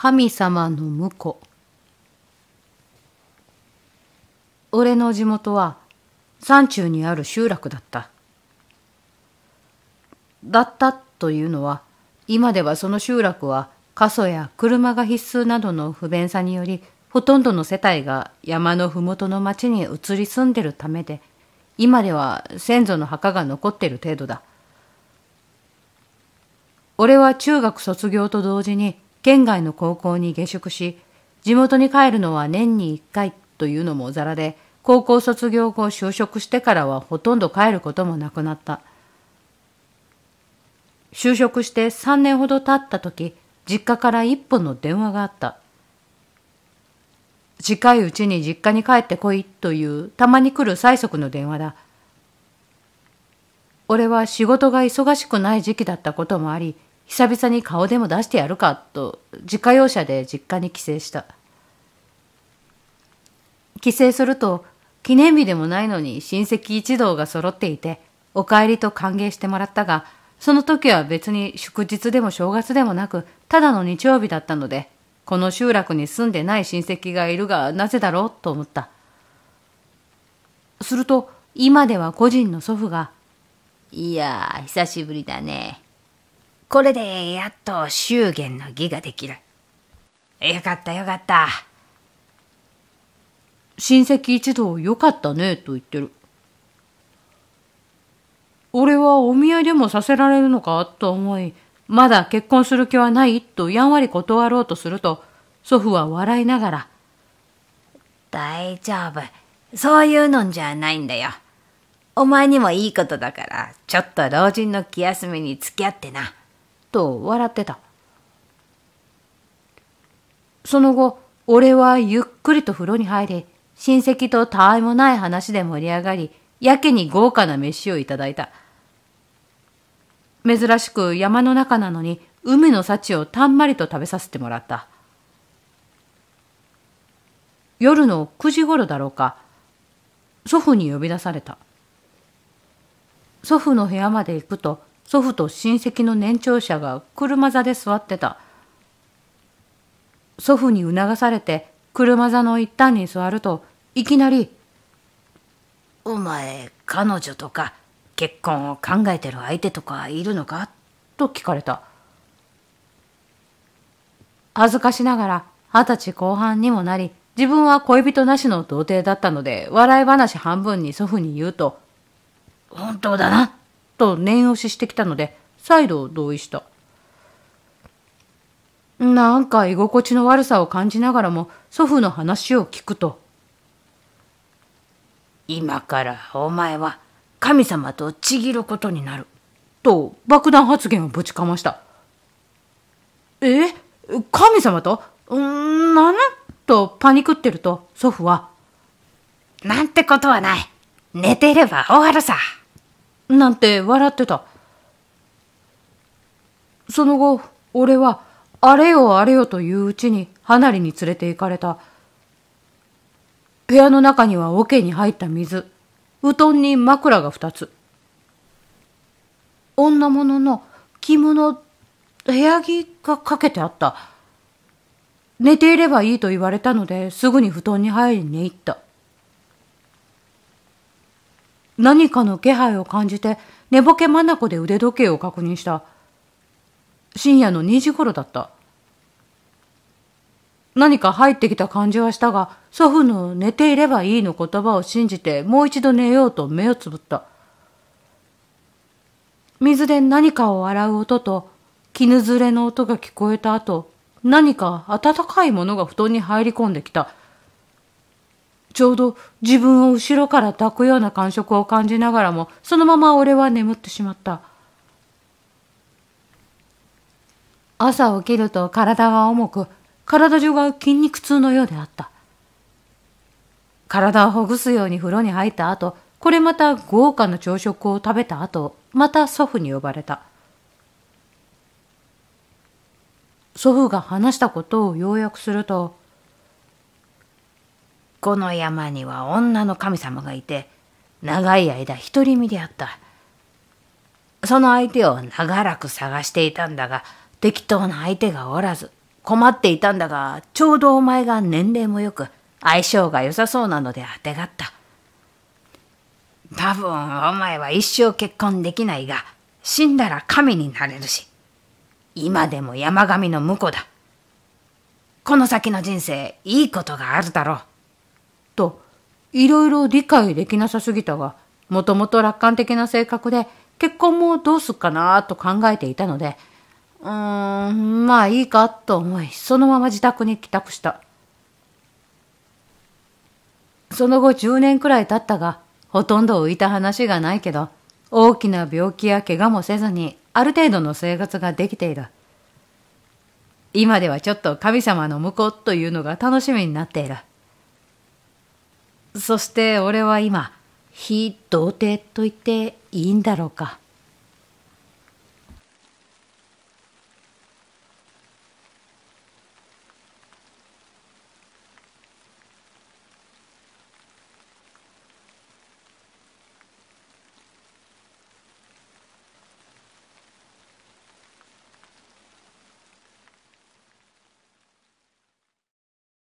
神様の婿俺の地元は山中にある集落だっただったというのは今ではその集落は過疎や車が必須などの不便さによりほとんどの世帯が山の麓の町に移り住んでるためで今では先祖の墓が残ってる程度だ俺は中学卒業と同時に県外の高校に下宿し、地元に帰るのは年に1回というのもざらで、高校卒業後就職してからはほとんど帰ることもなくなった。就職して3年ほど経った時、実家から一本の電話があった。近いうちに実家に帰ってこいというたまに来る催促の電話だ。俺は仕事が忙しくない時期だったこともあり、久々に顔でも出してやるかと自家用車で実家に帰省した帰省すると記念日でもないのに親戚一同が揃っていてお帰りと歓迎してもらったがその時は別に祝日でも正月でもなくただの日曜日だったのでこの集落に住んでない親戚がいるがなぜだろうと思ったすると今では個人の祖父が「いや久しぶりだね。これでやっと祝言の儀ができる。よかったよかった。親戚一同よかったねと言ってる。俺はお見合いでもさせられるのかと思い、まだ結婚する気はないとやんわり断ろうとすると、祖父は笑いながら、大丈夫。そういうのんじゃないんだよ。お前にもいいことだから、ちょっと老人の気休めに付き合ってな。と笑ってた。その後、俺はゆっくりと風呂に入り、親戚とたわいもない話で盛り上がり、やけに豪華な飯をいただいた。珍しく山の中なのに海の幸をたんまりと食べさせてもらった。夜の9時頃だろうか、祖父に呼び出された。祖父の部屋まで行くと祖父と親戚の年長者が車座で座ってた。祖父に促されて車座の一端に座るといきなり「お前彼女とか結婚を考えてる相手とかいるのか?」と聞かれた恥ずかしながら二十歳後半にもなり自分は恋人なしの童貞だったので笑い話半分に祖父に言うと「本当だなと念押ししてきたので、再度同意した。なんか居心地の悪さを感じながらも祖父の話を聞くと。今からお前は神様とちぎることになる。と爆弾発言をぶちかました。え神様とんなとパニクってると祖父は。なんてことはない。寝てれば終わるさ。なんて笑ってた。その後、俺は、あれよあれよといううちに離れに連れて行かれた。部屋の中には桶に入った水、布団に枕が二つ。女物の着物、部屋着がかけてあった。寝ていればいいと言われたのですぐに布団に入りに行った。何かの気配を感じて寝ぼけ眼で腕時計を確認した深夜の2時頃だった何か入ってきた感じはしたが祖父の「寝ていればいい」の言葉を信じてもう一度寝ようと目をつぶった水で何かを洗う音と絹ずれの音が聞こえた後何か温かいものが布団に入り込んできたちょうど自分を後ろから抱くような感触を感じながらも、そのまま俺は眠ってしまった。朝起きると体は重く、体中が筋肉痛のようであった。体をほぐすように風呂に入った後、これまた豪華な朝食を食べた後、また祖父に呼ばれた。祖父が話したことを要約すると、この山には女の神様がいて、長い間独り身であった。その相手を長らく探していたんだが、適当な相手がおらず、困っていたんだが、ちょうどお前が年齢もよく、相性が良さそうなのであてがった。多分お前は一生結婚できないが、死んだら神になれるし、今でも山神の婿だ。この先の人生、いいことがあるだろう。いろいろ理解できなさすぎたが、もともと楽観的な性格で、結婚もどうすっかなと考えていたので、うーん、まあいいかと思い、そのまま自宅に帰宅した。その後10年くらい経ったが、ほとんど浮いた話がないけど、大きな病気や怪我もせずに、ある程度の生活ができている。今ではちょっと神様の向こうというのが楽しみになっている。そして俺は今非童貞と言っていいんだろうか